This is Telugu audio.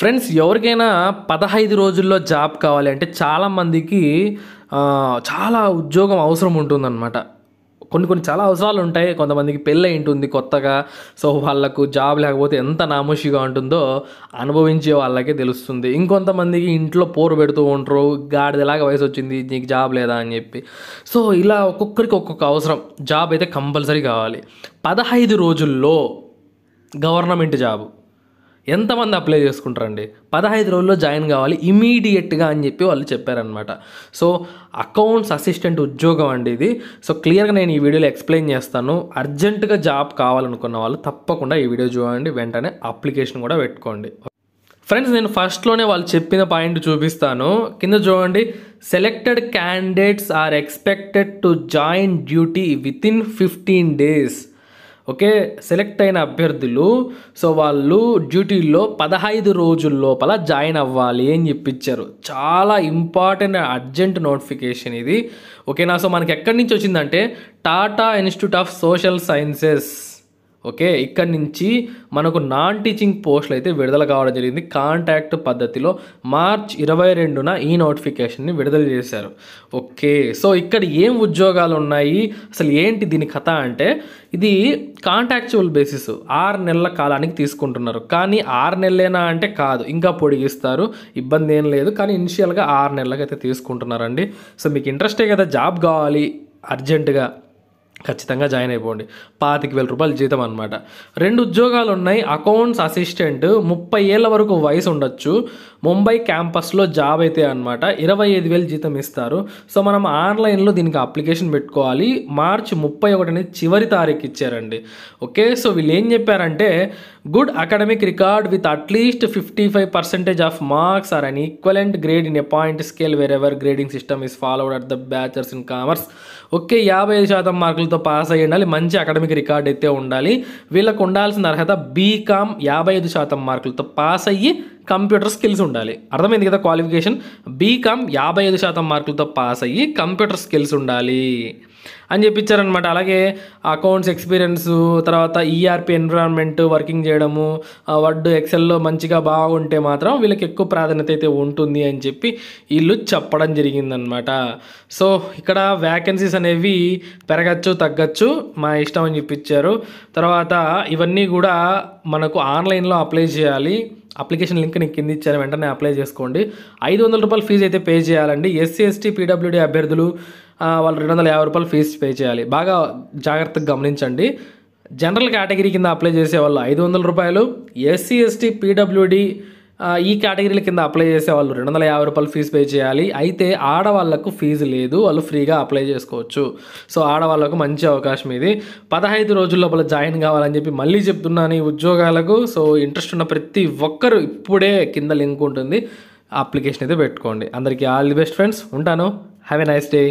ఫ్రెండ్స్ ఎవరికైనా పదహైదు రోజుల్లో జాబ్ కావాలి అంటే చాలామందికి చాలా ఉద్యోగం అవసరం ఉంటుందన్నమాట కొన్ని కొన్ని చాలా అవసరాలు ఉంటాయి కొంతమందికి పెళ్ళి ఉంటుంది కొత్తగా సో వాళ్లకు జాబ్ లేకపోతే ఎంత నామోషిగా ఉంటుందో అనుభవించే వాళ్ళకే తెలుస్తుంది ఇంకొంతమందికి ఇంట్లో పోరు పెడుతూ ఉంటారు గాడిదలాగా వయసు వచ్చింది నీకు జాబ్ లేదా అని చెప్పి సో ఇలా ఒక్కొక్కరికి ఒక్కొక్క అవసరం జాబ్ అయితే కంపల్సరీ కావాలి పదహైదు రోజుల్లో గవర్నమెంట్ జాబ్ ఎంతమంది అప్లై చేసుకుంటారండి పదహైదు రోజుల్లో జాయిన్ కావాలి ఇమీడియట్గా అని చెప్పి వాళ్ళు చెప్పారనమాట సో అకౌంట్స్ అసిస్టెంట్ ఉద్యోగం అండి ఇది సో క్లియర్గా నేను ఈ వీడియోలో ఎక్స్ప్లెయిన్ చేస్తాను అర్జెంటుగా జాబ్ కావాలనుకున్న వాళ్ళు తప్పకుండా ఈ వీడియో చూడండి వెంటనే అప్లికేషన్ కూడా పెట్టుకోండి ఫ్రెండ్స్ నేను ఫస్ట్లోనే వాళ్ళు చెప్పిన పాయింట్ చూపిస్తాను కింద చూడండి selected candidates are expected to join duty within fifteen days okay select అయిన అభ్యర్థులు సో వాళ్ళు డ్యూటీల్లో పదహైదు రోజుల లోపల జాయిన్ అవ్వాలి అని చెప్పించారు చాలా ఇంపార్టెంట్ అర్జెంట్ నోటిఫికేషన్ ఇది ఓకేనా సో మనకి ఎక్కడి నుంచి వచ్చిందంటే Tata institute of social sciences okay ఇక్కడ నుంచి మనకు నాన్ టీచింగ్ పోస్టులు అయితే విడుదల కావడం జరిగింది కాంటాక్ట్ పద్ధతిలో మార్చ్ ఇరవై రెండున ఈ నోటిఫికేషన్ని విడుదల చేశారు ఓకే సో ఇక్కడ ఏం ఉద్యోగాలు ఉన్నాయి అసలు ఏంటి దీని కథ అంటే ఇది కాంటాక్చువల్ బేసిస్ ఆరు నెలల కాలానికి తీసుకుంటున్నారు కానీ ఆరు నెలలేనా అంటే కాదు ఇంకా పొడిగిస్తారు ఇబ్బంది ఏం లేదు కానీ ఇనిషియల్గా ఆరు నెలలకైతే తీసుకుంటున్నారండి సో మీకు ఇంట్రెస్టే కదా జాబ్ కావాలి అర్జెంటుగా ఖచ్చితంగా జాయిన్ అయిపోండి పాతిక వేల రూపాయలు జీతం అనమాట రెండు ఉద్యోగాలు ఉన్నాయి అకౌంట్స్ అసిస్టెంట్ ముప్పై ఏళ్ళ వరకు వయసు ఉండొచ్చు ముంబై క్యాంపస్లో జాబ్ అయితే అనమాట ఇరవై ఐదు వేలు జీతం ఇస్తారు సో మనం ఆన్లైన్లో దీనికి అప్లికేషన్ పెట్టుకోవాలి మార్చ్ ముప్పై ఒకటిని చివరి తారీఖు ఇచ్చారండి ఓకే సో వీళ్ళు ఏం చెప్పారంటే good academic record with at least fifty five percentage of marks or an equivalent grade in a point scale wherever grading system is followed at the bachelors in commerce okay యాభై ఐదు శాతం మార్కులతో పర్సెంట్తో పాస్ అయ్యి ఉండాలి మంచి అకాడమిక్ రికార్డ్ అయితే ఉండాలి వీళ్ళకు ఉండాల్సిన అర్హత బీకామ్ యాభై ఐదు శాతం మార్కులతో పాస్ అయ్యి కంప్యూటర్ స్కిల్స్ ఉండాలి అర్థమైంది కదా క్వాలిఫికేషన్ బీకామ్ యాభై ఐదు శాతం మార్కులతో పాస్ అయ్యి కంప్యూటర్ స్కిల్స్ ఉండాలి అని చెప్పించారనమాట అలాగే అకౌంట్స్ ఎక్స్పీరియన్స్ తర్వాత ఈఆర్పి ఎన్విరాన్మెంట్ వర్కింగ్ చేయడము వర్డ్ ఎక్సెల్లో మంచిగా బాగుంటే మాత్రం వీళ్ళకి ఎక్కువ ప్రాధాన్యత అయితే ఉంటుంది అని చెప్పి వీళ్ళు చెప్పడం జరిగిందనమాట సో ఇక్కడ వ్యాకెన్సీస్ అనేవి పెరగచ్చు తగ్గచ్చు మా ఇష్టం అని చెప్పించారు తర్వాత ఇవన్నీ కూడా మనకు ఆన్లైన్లో అప్లై చేయాలి అప్లికేషన్ లింక్ నేను కింద ఇచ్చాను వెంటనే అప్లై చేసుకోండి ఐదు వందల రూపాయలు ఫీజు అయితే పే చేయాలండి ఎస్సీ ఎస్టీ పీడబ్ల్యూడీ అభ్యర్థులు వాళ్ళు రెండు వందల యాభై రూపాయలు ఫీజు పే చేయాలి బాగా జాగ్రత్తగా గమనించండి జనరల్ కేటగిరీ కింద అప్లై చేసే వాళ్ళు ఐదు వందల రూపాయలు ఎస్సీ ఎస్టీ పీడబ్ల్యూడీ ఈ కేటగిరీల కింద అప్లై చేసే వాళ్ళు రెండు వందల యాభై రూపాయలు ఫీజు పే చేయాలి అయితే ఆడవాళ్లకు ఫీజు లేదు వాళ్ళు ఫ్రీగా అప్లై చేసుకోవచ్చు సో ఆడవాళ్లకు మంచి అవకాశం ఇది పదహైదు రోజుల లోపల జాయిన్ కావాలని చెప్పి మళ్ళీ చెప్తున్నాను ఈ ఉద్యోగాలకు సో ఇంట్రెస్ట్ ఉన్న ప్రతి ఒక్కరు ఇప్పుడే కింద లింక్ ఉంటుంది అప్లికేషన్ అయితే పెట్టుకోండి అందరికీ ఆల్ ది బెస్ట్ ఫ్రెండ్స్ ఉంటాను హ్యావ్ ఎ నైస్ డే